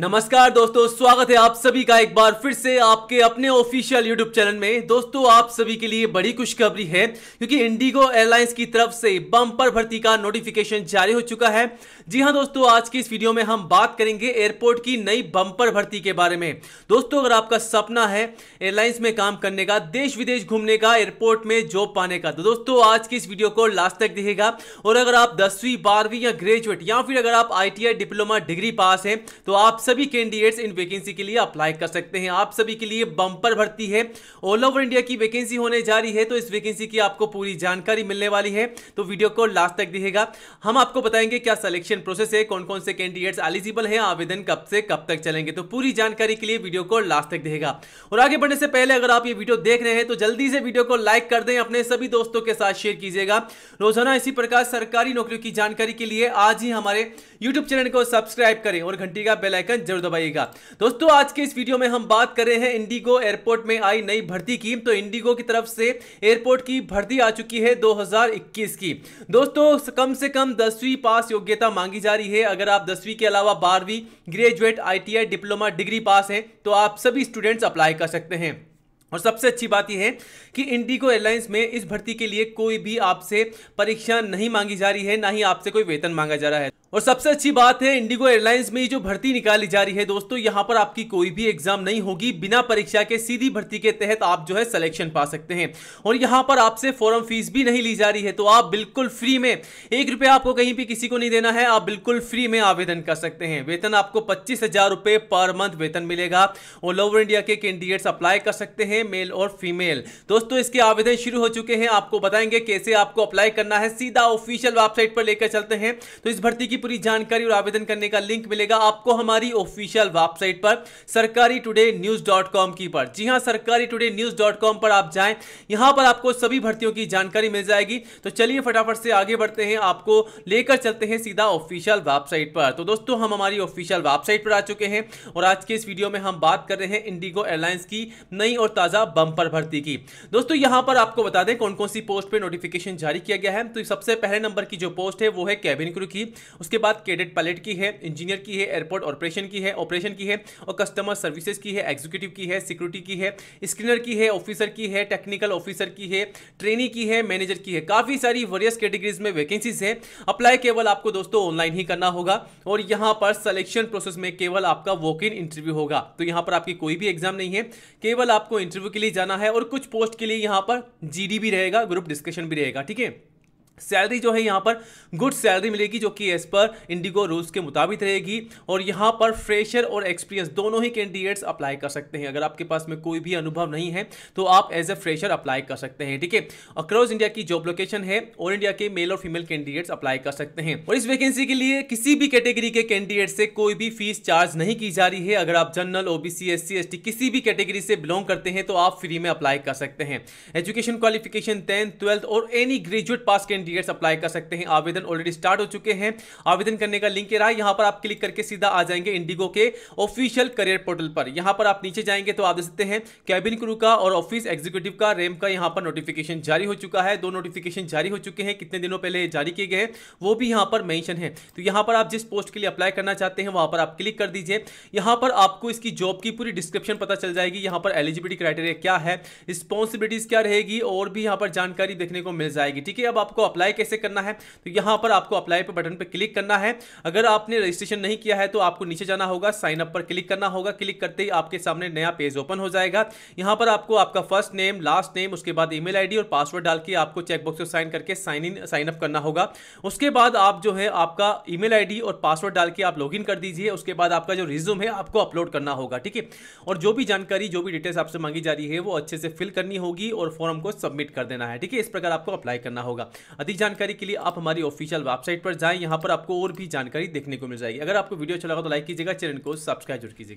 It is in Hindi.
नमस्कार दोस्तों स्वागत है आप सभी का एक बार फिर से आपके अपने ऑफिशियल यूट्यूब चैनल में दोस्तों आप सभी के लिए बड़ी खुशखबरी है क्योंकि इंडिगो एयरलाइंस की तरफ से बम्पर भर्ती का नोटिफिकेशन जारी हो चुका है जी हां दोस्तों आज की इस वीडियो में हम बात करेंगे एयरपोर्ट की नई बम्पर भर्ती के बारे में दोस्तों अगर आपका सपना है एयरलाइंस में काम करने का देश विदेश घूमने का एयरपोर्ट में जॉब पाने का तो दोस्तों आज की इस वीडियो को लास्ट तक देखेगा और अगर आप दसवीं बारहवीं या ग्रेजुएट या फिर अगर आप आई डिप्लोमा डिग्री पास हैं तो आप सभी कैंडिडेट्स इन वैकेंसी के लिए अप्लाई कर सकते हैं आप सभी के लिए बम्पर भर्ती है ऑल ओवर इंडिया की वैकेंसी होने जा रही है तो इस वैकेंसी की आपको पूरी जानकारी मिलने वाली है तो वीडियो को लास्ट तक दिखेगा हम आपको बताएंगे क्या सिलेक्शन प्रोसेस है कौन कौन से कैंडिडेट्स एलिजिबल है आवेदन कब से कब तक चलेंगे तो पूरी जानकारी के लिए वीडियो को लास्ट तक दिखेगा और आगे बढ़ने से पहले अगर आप ये वीडियो देख रहे हैं तो जल्दी से वीडियो को लाइक कर दें अपने सभी दोस्तों के साथ शेयर कीजिएगा रोजाना इसी प्रकार सरकारी नौकरियों की जानकारी के लिए आज ही हमारे यूट्यूब चैनल को सब्सक्राइब करें और घंटी का बेलाइकन कमेंट जरूर दबाइएगा दोस्तों आज के इस वीडियो में हम बात कर रहे हैं इंडिगो एयरपोर्ट में आई नई भर्ती की तो इंडिगो की तरफ से एयरपोर्ट की भर्ती आ चुकी है 2021 की दोस्तों कम से कम दसवीं पास योग्यता मांगी जा रही है अगर आप दसवीं के अलावा बारहवीं ग्रेजुएट आई डिप्लोमा डिग्री पास है तो आप सभी स्टूडेंट्स अप्लाई कर सकते हैं और सबसे अच्छी बात यह है कि इंडिगो एयरलाइंस में इस भर्ती के लिए कोई भी आपसे परीक्षा नहीं मांगी जा रही है ना ही आपसे कोई वेतन मांगा जा रहा है और सबसे अच्छी बात है इंडिगो एयरलाइंस में जो भर्ती निकाली जा रही है दोस्तों यहाँ पर आपकी कोई भी एग्जाम नहीं होगी बिना परीक्षा के सीधी भर्ती के तहत आप जो है सिलेक्शन पा सकते हैं और यहाँ पर आपसे फॉरम फीस भी नहीं ली जा रही है तो आप बिल्कुल फ्री में एक रुपया आपको कहीं भी किसी को नहीं देना है आप बिल्कुल फ्री में आवेदन कर सकते हैं वेतन आपको पच्चीस हजार पर मंथ वेतन मिलेगा ऑल ओवर इंडिया के कैंडिडेट्स अप्लाई कर सकते हैं मेल और फीमेल दोस्तों इसके आवेदन शुरू हो चुके हैं आपको बताएंगे कैसे आपको अप्लाई करना है सीधा ऑफिशियल वेबसाइट पर लेकर चलते हैं तो इस भर्ती की की पूरी जानकारी और आवेदन करने का लिंक मिलेगा आपको हमारी ऑफिशियल वेबसाइट पर सरकारी टुडे न्यूज डॉट कॉम की पर जी हाँ सरकारी टुडे न्यूज डॉट कॉम पर आप जाएं यहां पर आपको सभी भर्तियों की जानकारी मिल जाएगी तो चलिए फटाफट से आगे बढ़ते हैं आपको लेकर चलते हैं सीधा ऑफिशियल वेबसाइट पर तो दोस्तों हम हमारी ऑफिशियल वेबसाइट पर आ चुके हैं और आज के इस वीडियो में हम बात कर रहे हैं इंडिगो एयरलाइंस की नई और ताज़ा बंपर भर्ती की दोस्तों यहां पर आपको बता दें कौन कौन सी पोस्ट पर नोटिफिकेशन जारी किया गया है तो सबसे पहले नंबर की जो पोस्ट है वो है कैबिन क्रू की उसके बाद कैडेट पायलट की है इंजीनियर की है एयरपोर्ट ऑपरेशन की है ऑपरेशन की है और कस्टमर सर्विसेज की है एग्जीक्यूटिव की है सिक्योरिटी की है स्क्रीनर की है ऑफिसर की है टेक्निकल ऑफिसर की है ट्रेनी की है मैनेजर की है काफ़ी सारी वेरियस कैटेगरीज में वैकेंसीज है अप्लाई केवल आपको दोस्तों ऑनलाइन ही करना होगा और यहाँ पर सिलेक्शन प्रोसेस में केवल आपका वॉक इन इंटरव्यू होगा तो यहां पर आपकी कोई भी एग्जाम नहीं है केवल आपको इंटरव्यू के लिए जाना है और कुछ पोस्ट के लिए यहां पर जीडी भी रहेगा ग्रुप डिस्कशन भी रहेगा ठीक है सैलरी जो है यहाँ पर गुड सैलरी मिलेगी जो कि एस पर इंडिगो रूल्स के मुताबिक रहेगी और यहाँ पर फ्रेशर और एक्सपीरियंस दोनों ही कैंडिडेट्स अप्लाई कर सकते हैं अगर आपके पास में कोई भी अनुभव नहीं है तो आप एज ए फ्रेशर अप्लाई कर सकते हैं ठीक है अक्रॉस इंडिया की जॉब लोकेशन है और इंडिया के मेल और फीमेल कैंडिडेट्स अप्लाई कर सकते हैं और इस वैकेंसी के लिए किसी भी कैटेगरी के कैंडिडेट से कोई भी फीस चार्ज नहीं की जा रही है अगर आप जनरल ओबीसी एस सी किसी भी कैटेगरी से बिलोंग करते हैं तो आप फ्री में अप्लाई कर सकते हैं एजुकेशन क्वालिफिकेशन टेंथ ट्वेल्थ और any graduate pass candidate candidates apply कर सकते हैं आवेदन ऑलरेडी स्टार्ट हो चुके हैं आवेदन करने का लिंक रहा है यहां पर आप क्लिक करके सीधा आ जाएंगे इंडिगो के ऑफिशियल करियर पोर्टल पर यहां पर आप नीचे जाएंगे तो आप देख सकते हैं कैबिन क्रू का और ऑफिस एग्जीक्यूटिव का रेम का यहां पर नोटिफिकेशन जारी हो चुका है दो नोटिफिकेशन जारी हो चुके हैं कितने दिनों पहले जारी किए गए वो भी यहां पर मैंशन है तो यहां पर आप जिस पोस्ट के लिए अप्लाई करना चाहते हैं वहां पर आप क्लिक कर दीजिए यहां पर आपको इसकी जॉब की पूरी डिस्क्रिप्शन पता चल जाएगी यहां पर एलिजिबिलिटी क्राइटेरिया क्या है रिस्पॉन्सिबिलिटीज क्या रहेगी और भी यहां पर जानकारी देखने को मिल जाएगी ठीक है अब आपको अप्लाई कैसे करना है तो यहां पर आपको अप्लाई पर बटन पर क्लिक करना है अगर आपने रजिस्ट्रेशन नहीं किया है तो आपको नीचे जाना होगा साइन अप पर क्लिक करना होगा क्लिक करते ही आपके सामने नया पेज ओपन हो जाएगा यहाँ पर आपको आपका फर्स्ट नेम लास्ट नेम उसके बाद ईमेल आईडी और पासवर्ड डाल के आपको चेकबॉक्स को साइन करके साइन इन साइन अप करना होगा उसके बाद आप जो है आपका ईमेल आईडी और पासवर्ड डाल के आप लॉगिन कर दीजिए उसके बाद आपका जो रिज्यूम है आपको अपलोड करना होगा ठीक है और जो भी जानकारी जो भी डिटेल्स आपसे मांगी जा रही है वो अच्छे से फिल करनी होगी और फॉर्म को सबमिट कर देना है ठीक है इस प्रकार आपको अप्लाई करना होगा अधिक जानकारी के लिए आप हमारी ऑफिशियल वेबसाइट पर जाएं यहां पर आपको और भी जानकारी देखने को मिल जाएगी अगर आपको वीडियो अच्छा लगा तो लाइक कीजिएगा चैनल को सब्सक्राइब जरूर कीजिएगा